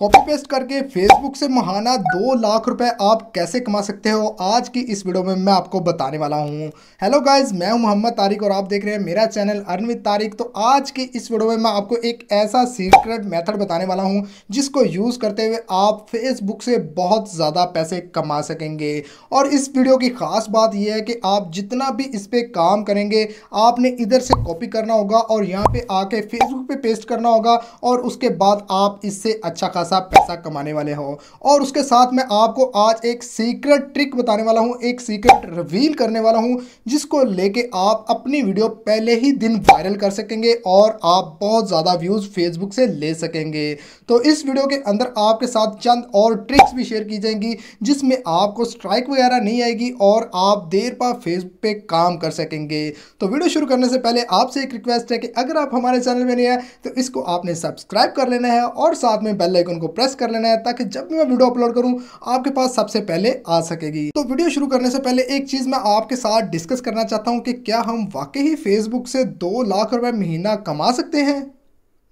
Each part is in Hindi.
कॉपी पेस्ट करके फेसबुक से महाना दो लाख रुपए आप कैसे कमा सकते हो आज की इस वीडियो में मैं आपको बताने वाला हूँ हेलो गाइस मैं हूँ मोहम्मद तारिक और आप देख रहे हैं मेरा चैनल अरविंद तारिक तो आज की इस वीडियो में मैं आपको एक ऐसा सीक्रेट मेथड बताने वाला हूँ जिसको यूज़ करते हुए आप फेसबुक से बहुत ज़्यादा पैसे कमा सकेंगे और इस वीडियो की ख़ास बात यह है कि आप जितना भी इस पर काम करेंगे आपने इधर से कॉपी करना होगा और यहाँ पर आके फेसबुक पर पेस्ट करना होगा और उसके बाद आप इससे अच्छा खासा खासा पैसा कमाने वाले हो और उसके साथ मैं आपको आज एक सीक्रेट ट्रिक बताने वाला हूँ एक सीक्रेट रिवील करने वाला हूँ जिसको लेके आप अपनी वीडियो पहले ही दिन वायरल कर सकेंगे और आप बहुत ज़्यादा व्यूज़ फेसबुक से ले सकेंगे तो इस वीडियो के अंदर आपके साथ चंद और ट्रिक्स भी शेयर की जाएंगी जिसमें आपको स्ट्राइक वगैरह नहीं आएगी और आप देर पा फेसबुक पर काम कर सकेंगे तो वीडियो शुरू करने से पहले आपसे एक रिक्वेस्ट है कि अगर आप हमारे चैनल में नहीं आए तो इसको आपने सब्सक्राइब कर लेना है और साथ में बेल आइकन बटन को प्रेस कर लेना है ताकि जब भी मैं वीडियो अपलोड करूं आपके पास सबसे पहले आ सकेगी तो वीडियो शुरू करने से पहले एक चीज़ मैं आपके साथ डिस्कस करना चाहता हूं कि क्या हम वाकई ही फेसबुक से दो लाख रुपए महीना कमा सकते हैं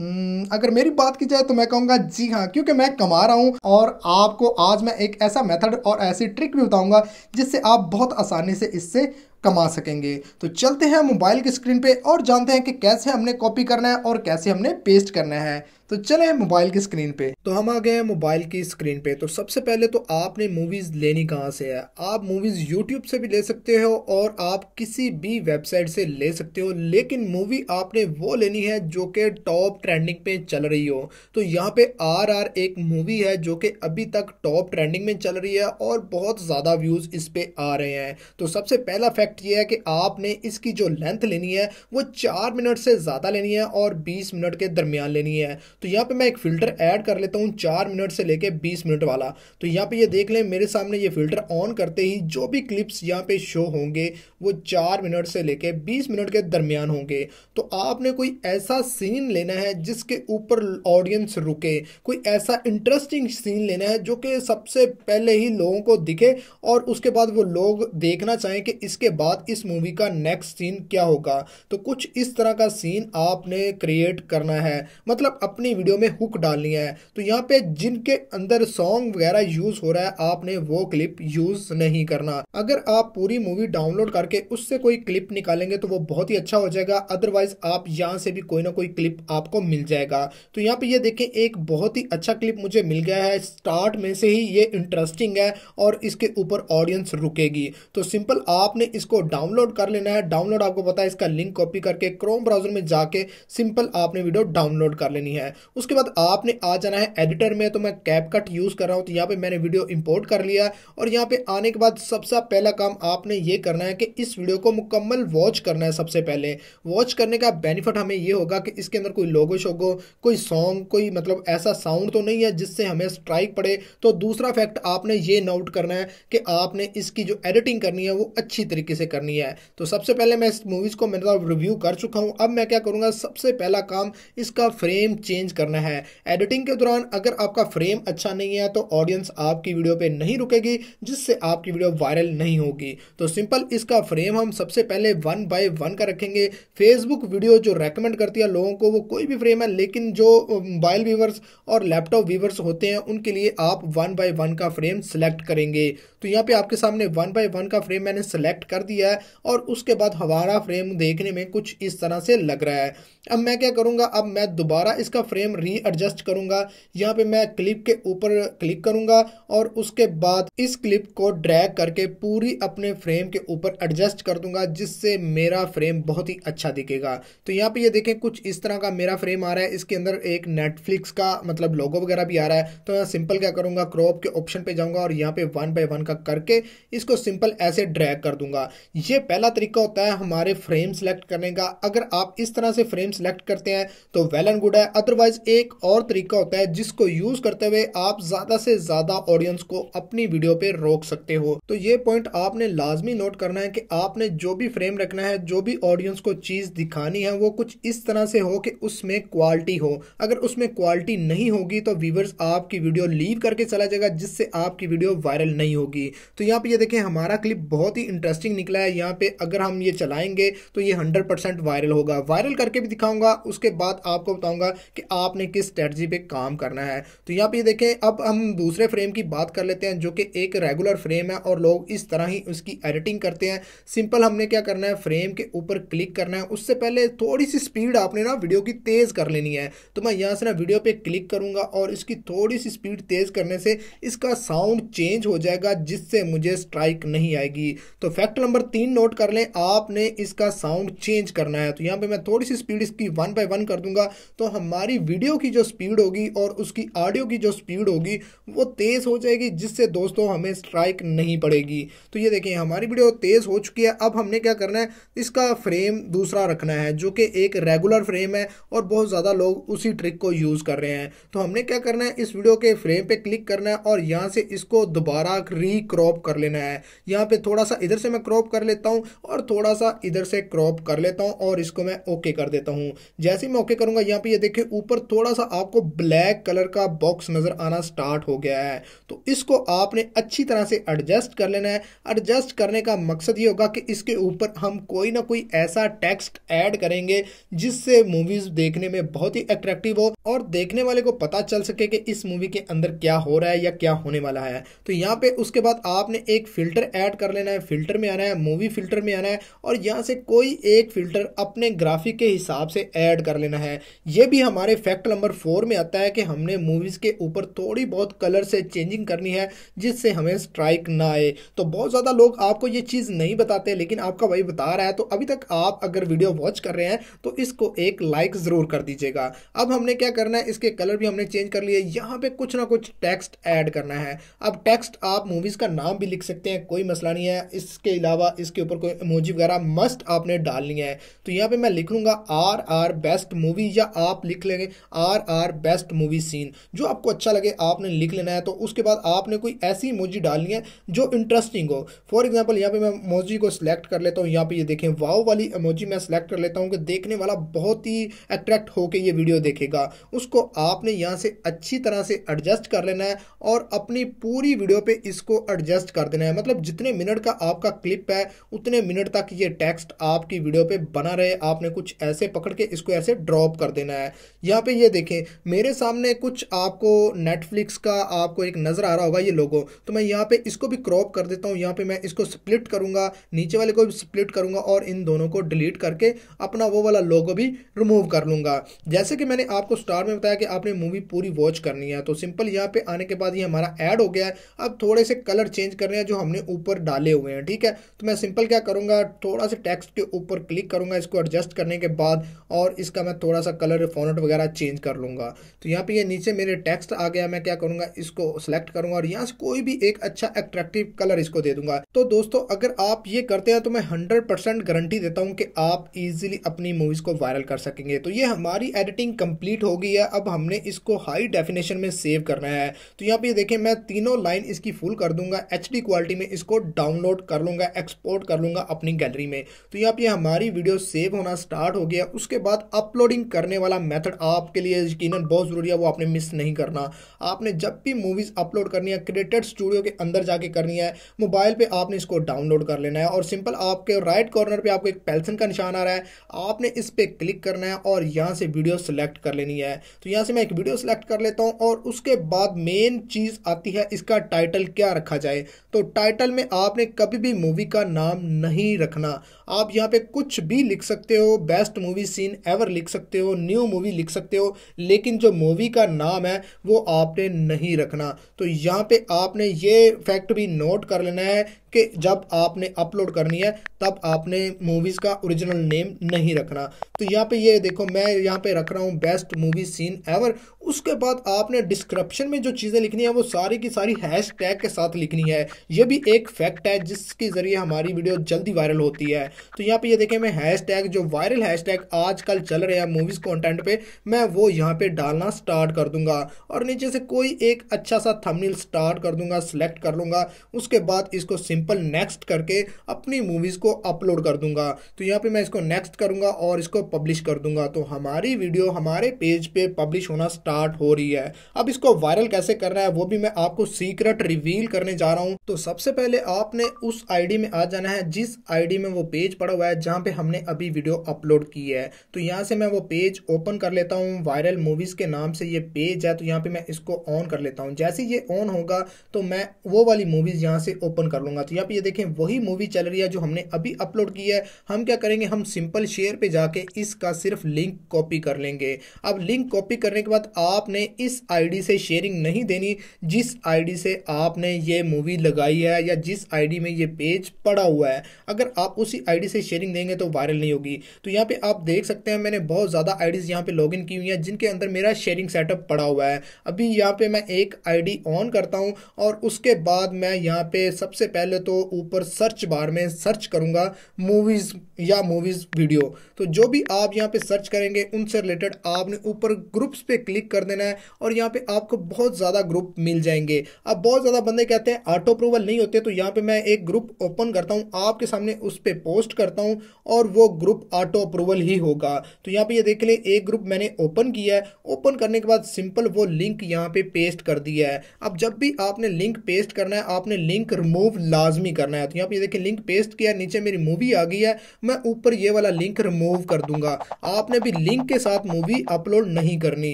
हम्म, अगर मेरी बात की जाए तो मैं कहूंगा जी हाँ क्योंकि मैं कमा रहा हूं और आपको आज मैं एक ऐसा मेथड और ऐसी ट्रिक भी बताऊंगा जिससे आप बहुत आसानी से इससे कमा सकेंगे तो चलते हैं मोबाइल की स्क्रीन पे और जानते हैं कि कैसे हमने कॉपी करना है और कैसे हमने पेस्ट करना है तो चले मोबाइल की स्क्रीन पे तो हम आ गए हैं मोबाइल की स्क्रीन पे तो सबसे पहले तो आपने मूवीज़ लेनी कहाँ से है आप मूवीज़ यूट्यूब से भी ले सकते हो और आप किसी भी वेबसाइट से ले सकते हो लेकिन मूवी आपने वो लेनी है जो कि टॉप ट्रेंडिंग पे चल रही हो तो यहाँ पे आर आर एक मूवी है जो कि अभी तक टॉप ट्रेंडिंग में चल रही है और बहुत ज़्यादा व्यूज़ इस पर आ रहे हैं तो सबसे पहला फैक्ट ये है कि आपने इसकी जो लेंथ लेनी है वो चार मिनट से ज़्यादा लेनी है और बीस मिनट के दरमियान लेनी है तो यहाँ पे मैं एक फिल्टर ऐड कर लेता हूँ चार मिनट से लेके बीस मिनट वाला तो यहाँ पे ये देख लें मेरे सामने ये फिल्टर ऑन करते ही जो भी क्लिप्स यहाँ पे शो होंगे वो चार मिनट से लेके बीस मिनट के दरमियान होंगे तो आपने कोई ऐसा सीन लेना है जिसके ऊपर ऑडियंस रुके कोई ऐसा इंटरेस्टिंग सीन लेना है जो कि सबसे पहले ही लोगों को दिखे और उसके बाद वो लोग देखना चाहें कि इसके बाद इस मूवी का नेक्स्ट सीन क्या होगा तो कुछ इस तरह का सीन आपने क्रिएट करना है मतलब अपनी अपनी वीडियो में हुक डालनी है तो यहाँ पे जिनके अंदर सॉन्ग वगैरह यूज हो रहा है आपने वो क्लिप यूज नहीं करना अगर आप पूरी मूवी डाउनलोड करके उससे कोई क्लिप निकालेंगे तो वो बहुत ही अच्छा हो जाएगा अदरवाइज आप यहाँ से भी कोई ना कोई क्लिप आपको मिल जाएगा तो यहाँ पे ये देखें एक बहुत ही अच्छा क्लिप मुझे मिल गया है स्टार्ट में से ही ये इंटरेस्टिंग है और इसके ऊपर ऑडियंस रुकेगी तो सिंपल आपने इसको डाउनलोड कर लेना है डाउनलोड आपको पता है इसका लिंक कॉपी करके क्रोम ब्राउजर में जाके सिंपल आपने वीडियो डाउनलोड कर लेनी है उसके बाद आपने आ जाना है एडिटर में तो मैं कैप कट यूज़ कर रहा हूं तो यहां पर मैंने वीडियो इंपोर्ट कर लिया और यहां पर आने के बाद सबसे पहला काम आपने ये करना है कि इस वीडियो को मुकम्मल वॉच करना है सबसे पहले वॉच करने का बेनिफिट हमें ये होगा कि इसके अंदर कोई लोगो शोगो कोई सॉन्ग कोई मतलब ऐसा साउंड तो नहीं है जिससे हमें स्ट्राइक पड़े तो दूसरा फैक्ट आपने ये नोट करना है कि आपने इसकी जो एडिटिंग करनी है वो अच्छी तरीके से करनी है तो सबसे पहले मैं इस मूवीज़ को मतलब तो रिव्यू कर चुका हूं अब मैं क्या करूंगा सबसे पहला काम इसका फ्रेम चेंज चेंज करना है एडिटिंग के दौरान अगर आपका फ्रेम अच्छा नहीं है तो ऑडियंस आपकी वीडियो पे नहीं रुकेगी जिससे आपकी वीडियो वायरल नहीं होगी तो सिंपल इसका फ्रेम हम सबसे पहले वन बाय वन का रखेंगे फेसबुक वीडियो जो रेकमेंड करती है लोगों को वो कोई भी फ्रेम है लेकिन जो मोबाइल व्यूवर्स और लैपटॉप व्यूवर्स होते हैं उनके लिए आप वन बाय वन का फ्रेम सेलेक्ट करेंगे तो यहाँ पे आपके सामने वन बाय वन का फ्रेम मैंने सेलेक्ट कर दिया है और उसके बाद हमारा फ्रेम देखने में कुछ इस तरह से लग रहा है अब मैं क्या करूँगा अब मैं दोबारा इसका फ्रेम रीएडजस्ट करूँगा यहाँ पे मैं क्लिप के ऊपर क्लिक करूँगा और उसके बाद इस क्लिप को ड्रैग करके पूरी अपने फ्रेम के ऊपर एडजस्ट कर दूंगा जिससे मेरा फ्रेम बहुत ही अच्छा दिखेगा तो यहाँ पे ये देखें कुछ इस तरह का मेरा फ्रेम आ रहा है इसके अंदर एक नेटफ्लिक्स का मतलब लोगो वगैरह भी आ रहा है तो मैं सिंपल क्या करूँगा क्रॉप के ऑप्शन पर जाऊँगा और यहाँ पे वन बाई वन का करके इसको सिंपल ऐसे ड्रैग कर दूंगा ये पहला तरीका होता है हमारे फ्रेम सेलेक्ट करने का अगर आप इस तरह से फ्रेम सेलेक्ट करते हैं तो वेल एंड गुड है अदरवाइज एक और तरीका होता है जिसको यूज़ करते हुए आप ज़्यादा से ज़्यादा ऑडियंस को अपनी वीडियो पे रोक सकते हो तो ये पॉइंट आपने लाजमी नोट करना है कि आपने जो भी फ्रेम रखना है जो भी ऑडियंस को चीज़ दिखानी है वो कुछ इस तरह से हो कि उसमें क्वालिटी हो अगर उसमें क्वालिटी नहीं होगी तो व्यूवर्स आपकी वीडियो लीव करके चला जाएगा जिससे आपकी वीडियो वायरल नहीं होगी की तो यहाँ पे ये देखें हमारा क्लिप बहुत ही इंटरेस्टिंग निकला है यहाँ पे अगर हम ये चलाएंगे तो ये हंड्रेड परसेंट वायरल होगा वायरल करके भी दिखाऊंगा उसके बाद आपको बताऊंगा कि आपने किस स्ट्रेटजी पे काम करना है तो यहाँ पे ये देखें अब हम दूसरे फ्रेम की बात कर लेते हैं जो कि एक रेगुलर फ्रेम है और लोग इस तरह ही उसकी एडिटिंग करते हैं सिंपल हमने क्या करना है फ्रेम के ऊपर क्लिक करना है उससे पहले थोड़ी सी स्पीड आपने ना वीडियो की तेज़ कर लेनी है तो मैं यहाँ से ना वीडियो पर क्लिक करूँगा और इसकी थोड़ी सी स्पीड तेज़ करने से इसका साउंड चेंज हो जाएगा जिससे मुझे स्ट्राइक नहीं आएगी तो फैक्टर नंबर तीन नोट कर लें आपने इसका साउंड चेंज करना है तो यहाँ पे मैं थोड़ी सी स्पीड इसकी वन बाई वन कर दूंगा तो हमारी वीडियो की जो स्पीड होगी और उसकी ऑडियो की जो स्पीड होगी वो तेज़ हो जाएगी जिससे दोस्तों हमें स्ट्राइक नहीं पड़ेगी तो ये देखिए हमारी वीडियो तेज़ हो चुकी है अब हमने क्या करना है इसका फ्रेम दूसरा रखना है जो कि एक रेगुलर फ्रेम है और बहुत ज़्यादा लोग उसी ट्रिक को यूज़ कर रहे हैं तो हमने क्या करना है इस वीडियो के फ्रेम पर क्लिक करना है और यहाँ से इसको दोबारा री ही क्रॉप कर लेना है यहाँ पे थोड़ा सा इधर से मैं क्रॉप कर लेता हूँ और थोड़ा सा इधर से क्रॉप कर लेता हूँ और इसको मैं ओके कर देता हूँ जैसे ही मैं ओके करूँगा यहाँ पे ये यह देखिए ऊपर थोड़ा सा आपको ब्लैक कलर का बॉक्स नज़र आना स्टार्ट हो गया है तो इसको आपने अच्छी तरह से एडजस्ट कर लेना है एडजस्ट करने का मकसद ये होगा कि इसके ऊपर हम कोई ना कोई ऐसा टेक्स्ट ऐड करेंगे जिससे मूवीज़ देखने में बहुत ही अट्रैक्टिव हो और देखने वाले को पता चल सके कि इस मूवी के अंदर क्या हो रहा है या क्या होने वाला है तो यहाँ पे उसके बाद बाद आपने एक फ़िल्टर ऐड कर लेना है फ़िल्टर में आना है मूवी फ़िल्टर में आना है और यहाँ से कोई एक फ़िल्टर अपने ग्राफिक के हिसाब से ऐड कर लेना है ये भी हमारे फैक्ट नंबर फोर में आता है कि हमने मूवीज़ के ऊपर थोड़ी बहुत कलर से चेंजिंग करनी है जिससे हमें स्ट्राइक ना आए तो बहुत ज़्यादा लोग आपको ये चीज़ नहीं बताते लेकिन आपका वही बता रहा है तो अभी तक आप अगर वीडियो वॉच कर रहे हैं तो इसको एक लाइक ज़रूर कर दीजिएगा अब हमने क्या करना है इसके कलर भी हमने चेंज कर लिए यहाँ पे कुछ ना कुछ टेक्स्ट ऐड करना है अब टेक्स्ट आप मूवीज़ इसका नाम भी लिख सकते हैं कोई मसला नहीं है इसके अलावा इसके ऊपर कोई इमोजी वगैरह मस्ट आपने डालनी है तो यहाँ पे मैं लिख लूँगा आर आर बेस्ट मूवी या आप लिख लेंगे R R best movie scene जो आपको अच्छा लगे आपने लिख लेना है तो उसके बाद आपने कोई ऐसी इमोजी डालनी है जो इंटरेस्टिंग हो फॉर एग्जाम्पल यहाँ पर मैं इमोजी को सिलेक्ट कर लेता हूँ यहाँ पर ये देखें वाओ वाली इमोजी मैं सिलेक्ट कर लेता हूँ कि देखने वाला बहुत ही अट्रैक्ट होकर ये वीडियो देखेगा उसको आपने यहाँ से अच्छी तरह से एडजस्ट कर लेना है और अपनी पूरी वीडियो पे इसको एडजस्ट कर देना है मतलब जितने मिनट का आपका क्लिप है उतने मिनट तक ये टेक्स्ट आपकी वीडियो पे बना रहे आपने कुछ ऐसे पकड़ के इसको ऐसे ड्रॉप कर देना है यहाँ पे ये देखें मेरे सामने कुछ आपको नेटफ्लिक्स का आपको एक नज़र आ रहा होगा ये लोगों तो मैं यहाँ पर इसको भी क्रॉप कर देता हूँ यहाँ पर मैं इसको स्प्लिट करूँगा नीचे वाले को भी स्प्लिट करूँगा और इन दोनों को डिलीट करके अपना वो वाला लोगो भी रिमूव कर लूँगा जैसे कि मैंने आपको स्टार में बताया कि आपने मूवी पूरी वॉच करनी है तो सिंपल यहाँ पे आने के बाद ये हमारा ऐड हो गया है अब थोड़े से कलर चेंज करने हैं जो हमने ऊपर डाले हुए हैं ठीक है तो मैं सिंपल क्या करूँगा थोड़ा सा टेक्स्ट के ऊपर क्लिक करूँगा इसको एडजस्ट करने के बाद और इसका मैं थोड़ा सा कलर फॉन्ट वगैरह चेंज कर लूँगा तो यहाँ पे ये नीचे मेरे टेक्स्ट आ गया मैं क्या करूँगा इसको सेलेक्ट करूँगा और यहाँ से कोई भी एक अच्छा एट्रैक्टिव कलर इसको दे दूंगा तो दोस्तों अगर आप ये करते हैं तो मैं हंड्रेड गारंटी देता हूँ कि आप इजिली अपनी मूवीज़ को वायरल कर सकेंगे तो ये हमारी एडिटिंग कंप्लीट हो गई है अब हमने इसको हाई डेफिनेशन में सेव करना है तो यहाँ पे देखें मैं तीनों लाइन इसकी फुल कर दूँ दूंगा एच क्वालिटी में इसको डाउनलोड कर लूंगा एक्सपोर्ट कर लूंगा अपनी गैलरी में तो यहाँ पे हमारी वीडियो सेव होना स्टार्ट हो गया उसके बाद अपलोडिंग करने वाला मेथड आपके लिए यकीन बहुत ज़रूरी है वो आपने मिस नहीं करना आपने जब भी मूवीज़ अपलोड करनी है क्रिएटेड स्टूडियो के अंदर जाके करनी है मोबाइल पर आपने इसको डाउनलोड कर लेना है और सिंपल आपके राइट कॉर्नर पर आपको एक पेल्सन का निशान आ रहा है आपने इस पर क्लिक करना है और यहाँ से वीडियो सेलेक्ट कर लेनी है तो यहाँ से मैं एक वीडियो सेलेक्ट कर लेता हूँ और उसके बाद मेन चीज़ आती है इसका टाइटल क्या रखा रखा जाए तो टाइटल में आपने कभी भी मूवी का नाम नहीं रखना आप यहाँ पे कुछ भी लिख सकते हो बेस्ट मूवी सीन एवर लिख सकते हो न्यू मूवी लिख सकते हो लेकिन जो मूवी का नाम है वो आपने नहीं रखना तो यहाँ पे आपने ये फैक्ट भी नोट कर लेना है कि जब आपने अपलोड करनी है तब आपने मूवीज़ का ओरिजिनल नेम नहीं रखना तो यहाँ पे ये देखो मैं यहाँ पे रख रहा हूँ बेस्ट मूवी सीन एवर उसके बाद आपने डिस्क्रिप्शन में जो चीज़ें लिखनी है वो सारी की सारी हैश टैग के साथ लिखनी है ये भी एक फैक्ट है जिसके ज़रिए हमारी वीडियो जल्दी वायरल होती है तो यहाँ पे ये देखें मैं हैशटैग जो वायरल हैशटैग आजकल चल रहे हैं मूवीज़ कंटेंट पे मैं वो यहाँ पे डालना स्टार्ट कर दूंगा और नीचे से कोई एक अच्छा सा थंबनेल स्टार्ट कर दूंगा सिलेक्ट कर लूँगा उसके बाद इसको सिंपल नेक्स्ट करके अपनी मूवीज़ को अपलोड कर दूंगा तो यहाँ पर मैं इसको नेक्स्ट करूँगा और इसको पब्लिश कर दूंगा तो हमारी वीडियो हमारे पेज पर पे पब्लिश होना स्टार्ट हो रही है अब इसको वायरल कैसे करना है वो भी मैं आपको सीक्रेट रिवील करने जा रहा हूँ तो सबसे पहले आपने उस आईडी में आ जाना है जिस आईडी में वो पेज पेज पड़ा हुआ है जहाँ पे हमने अभी वीडियो अपलोड की है तो यहाँ से मैं वो पेज ओपन कर लेता हूँ वायरल मूवीज़ के नाम से ये पेज है तो यहाँ पे मैं इसको ऑन कर लेता हूँ जैसे ये ऑन होगा तो मैं वो वाली मूवीज़ यहाँ से ओपन कर लूँगा तो यहाँ पर ये देखें वही मूवी चल रही है जो हमने अभी अपलोड की है हम क्या करेंगे हम सिंपल शेयर पर जाके इसका सिर्फ लिंक कॉपी कर लेंगे अब लिंक कॉपी करने के बाद आपने इस आई से शेयरिंग नहीं देनी जिस आई से आपने ये मूवी लगाई है या जिस आई में ये पेज पड़ा हुआ है अगर आप उसी आई आईडी से शेयरिंग देंगे तो वायरल नहीं होगी तो यहाँ पे आप देख सकते हैं मैंने बहुत ज़्यादा आईडीज़ यहाँ पे लॉगिन की हुई हैं जिनके अंदर मेरा शेयरिंग सेटअप पड़ा हुआ है अभी यहाँ पे मैं एक आईडी ऑन करता हूँ और उसके बाद मैं यहाँ पे सबसे पहले तो ऊपर सर्च बार में सर्च करूंगा मूवीज़ या मूवीज़ वीडियो तो जो भी आप यहाँ पे सर्च करेंगे उनसे रिलेटेड आपने ऊपर ग्रुप्स पे क्लिक कर देना है और यहाँ पे आपको बहुत ज़्यादा ग्रुप मिल जाएंगे अब बहुत ज़्यादा बंदे कहते हैं ऑटो अप्रूवल नहीं होते तो यहाँ पे मैं एक ग्रुप ओपन करता हूँ आपके सामने उस पर पोस्ट पोस्ट करता हूं और वो ग्रुप ऑटो अप्रूवल ही होगा तो यहां पे ये देख ले एक ग्रुप मैंने ओपन किया है ओपन करने के बाद सिंपल वो लिंक यहां पे पेस्ट कर दिया है अब जब भी आपने लिंक पेस्ट करना है आपने लिंक रिमूव लाजमी करना है तो यहां पर देखिए लिंक पेस्ट किया नीचे मेरी मूवी आ गई है मैं ऊपर ये वाला लिंक रिमूव कर दूंगा आपने भी लिंक के साथ मूवी अपलोड नहीं करनी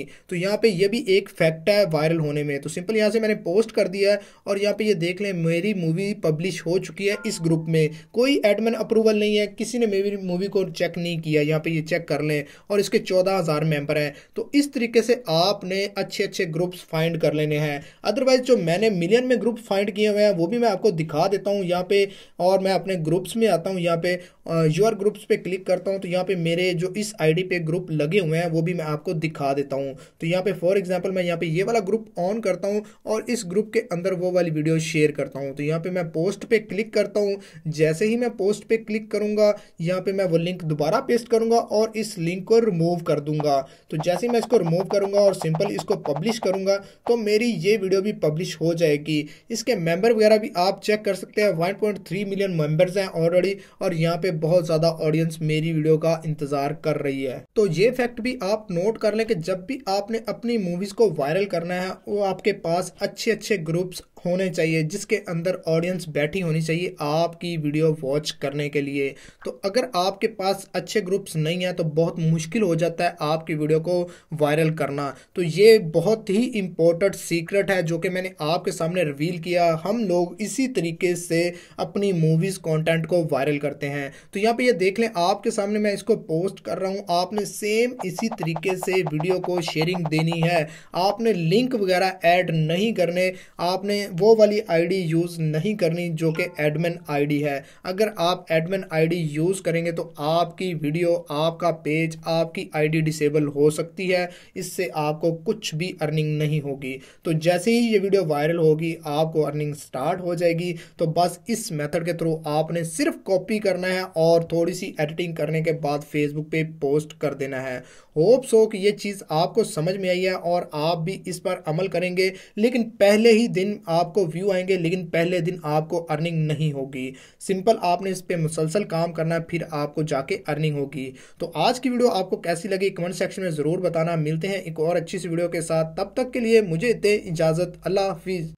तो यहां पर यह भी एक फैक्ट है वायरल होने में तो सिंपल यहां से मैंने पोस्ट कर दिया है और यहां पर देख लें मेरी मूवी पब्लिश हो चुकी है इस ग्रुप में कोई एडमिन अप्रूवल अवेलेबल नहीं है किसी ने मेरी मूवी को चेक नहीं किया यहाँ पे ये चेक कर लें और इसके चौदह हज़ार मेम्बर हैं तो इस तरीके से आपने अच्छे अच्छे ग्रुप्स फाइंड कर लेने हैं अदरवाइज जो मैंने मिलियन में ग्रुप फाइंड किए हुए हैं वो भी मैं आपको दिखा देता हूँ यहाँ पे और मैं अपने ग्रुप्स में आता हूँ यहाँ पे योर ग्रुप्स पे क्लिक करता हूँ तो यहाँ पे मेरे जो इस आई पे ग्रुप लगे हुए हैं वो भी मैं आपको दिखा देता हूँ तो यहाँ पे फॉर एग्जाम्पल मैं यहाँ पे ये वाला ग्रुप ऑन करता हूँ और इस ग्रुप के अंदर वो वाली वीडियो शेयर करता हूँ तो यहाँ पे मैं पोस्ट पे क्लिक करता हूँ जैसे ही मैं पोस्ट पे क्लिक क्लिक करूंगा यहाँ पे मैं वो लिंक दोबारा पेस्ट करूंगा और इस लिंक को रिमूव कर दूंगा तो जैसे मैं इसको रिमूव करूंगा और सिंपल इसको पब्लिश करूंगा तो मेरी ये वीडियो भी पब्लिश हो जाएगी इसके मेंबर वगैरह भी आप चेक कर सकते हैं 1.3 मिलियन मेंबर्स हैं ऑलरेडी और यहाँ पे बहुत ज़्यादा ऑडियंस मेरी वीडियो का इंतज़ार कर रही है तो ये फैक्ट भी आप नोट कर लें कि जब भी आपने अपनी मूवीज़ को वायरल करना है वो आपके पास अच्छे अच्छे ग्रुप्स होने चाहिए जिसके अंदर ऑडियंस बैठी होनी चाहिए आपकी वीडियो वॉच करने के लिए तो अगर आपके पास अच्छे ग्रुप्स नहीं हैं तो बहुत मुश्किल हो जाता है आपकी वीडियो को वायरल करना तो ये बहुत ही इम्पोर्टेंट सीक्रेट है जो कि मैंने आपके सामने रिवील किया हम लोग इसी तरीके से अपनी मूवीज़ कॉन्टेंट को वायरल करते हैं तो यहाँ पर यह देख लें आपके सामने मैं इसको पोस्ट कर रहा हूँ आपने सेम इसी तरीके से वीडियो को शेयरिंग देनी है आपने लिंक वगैरह ऐड नहीं करने आपने वो वाली आईडी यूज़ नहीं करनी जो कि एडमिन आईडी है अगर आप एडमिन आईडी यूज़ करेंगे तो आपकी वीडियो आपका पेज आपकी आईडी डिसेबल हो सकती है इससे आपको कुछ भी अर्निंग नहीं होगी तो जैसे ही ये वीडियो वायरल होगी आपको अर्निंग स्टार्ट हो जाएगी तो बस इस मेथड के थ्रू आपने सिर्फ कॉपी करना है और थोड़ी सी एडिटिंग करने के बाद फेसबुक पे पोस्ट कर देना है होप्स हो कि ये चीज़ आपको समझ में आई है और आप भी इस पर अमल करेंगे लेकिन पहले ही दिन आप आपको व्यू आएंगे लेकिन पहले दिन आपको अर्निंग नहीं होगी सिंपल आपने इस पर मुसलसल काम करना है फिर आपको जाके अर्निंग होगी तो आज की वीडियो आपको कैसी लगी कमेंट सेक्शन में ज़रूर बताना मिलते हैं एक और अच्छी सी वीडियो के साथ तब तक के लिए मुझे दे इजाज़त अल्लाह हाफिज़